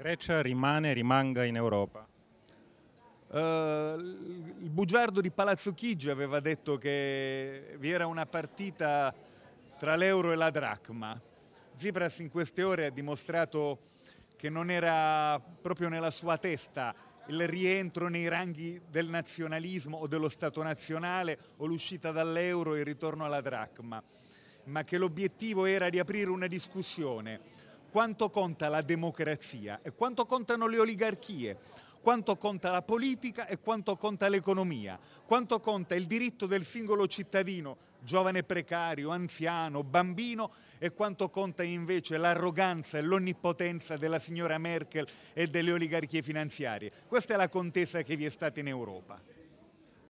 Grecia rimane e rimanga in Europa. Uh, il bugiardo di Palazzo Chigi aveva detto che vi era una partita tra l'euro e la dracma. Tsipras in queste ore ha dimostrato che non era proprio nella sua testa il rientro nei ranghi del nazionalismo o dello Stato nazionale o l'uscita dall'euro e il ritorno alla dracma, ma che l'obiettivo era di aprire una discussione quanto conta la democrazia e quanto contano le oligarchie, quanto conta la politica e quanto conta l'economia, quanto conta il diritto del singolo cittadino, giovane precario, anziano, bambino, e quanto conta invece l'arroganza e l'onnipotenza della signora Merkel e delle oligarchie finanziarie. Questa è la contesa che vi è stata in Europa.